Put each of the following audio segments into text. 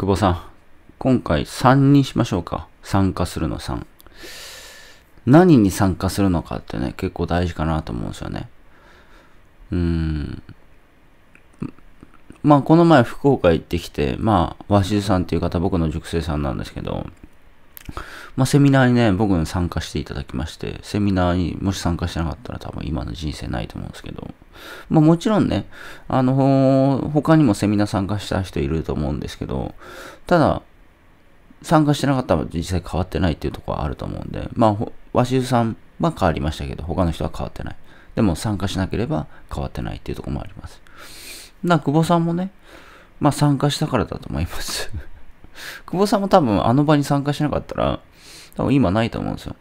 久保さん、今回3にしましょうか。参加するの3。何に参加するのかってね、結構大事かなと思うんですよね。うーん。まあ、この前福岡行ってきて、まあ、鷲津さんっていう方、僕の塾生さんなんですけど、まあ、セミナーにね、僕に参加していただきまして、セミナーにもし参加してなかったら多分今の人生ないと思うんですけど、まあ、もちろんね、あの、他にもセミナー参加した人いると思うんですけど、ただ、参加してなかったら実際変わってないっていうところはあると思うんで、まあ、和州さんは変わりましたけど、他の人は変わってない。でも参加しなければ変わってないっていうところもあります。な、久保さんもね、まあ参加したからだと思います久保さんも多分あの場に参加しなかったら、多分今ないと思うんですよ。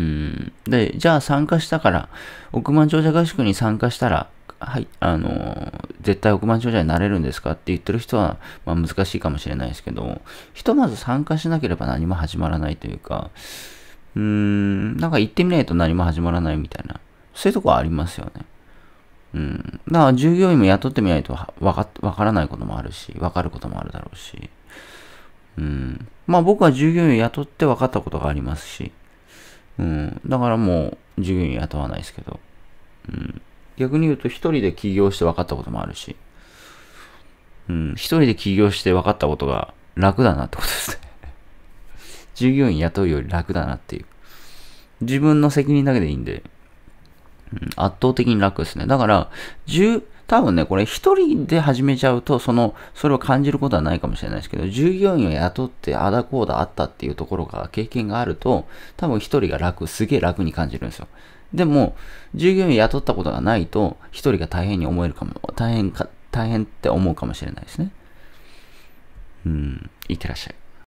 うん。で、じゃあ参加したから、億万長者合宿に参加したら、はい、あの絶対億万長者になれるんですかって言ってる人は、まあ、難しいかもしれないですけど、ひとまず参加しなければ何も始まらないというか、うーん、なんか行ってみないと何も始まらないみたいな、そういうとこはありますよね。うん。だから従業員も雇ってみないとわからないこともあるし、わかることもあるだろうし。うん。まあ僕は従業員雇って分かったことがありますし、うん。だからもう従業員雇わないですけど、うん。逆に言うと一人で起業して分かったこともあるし、うん。一人で起業して分かったことが楽だなってことですね。従業員雇うより楽だなっていう。自分の責任だけでいいんで、圧倒的に楽ですね。だから、10、多分ね、これ一人で始めちゃうと、その、それを感じることはないかもしれないですけど、従業員を雇って、あだこうだあったっていうところが、経験があると、多分一人が楽、すげえ楽に感じるんですよ。でも、従業員雇ったことがないと、一人が大変に思えるかも、大変か、大変って思うかもしれないですね。うん、いってらっしゃい。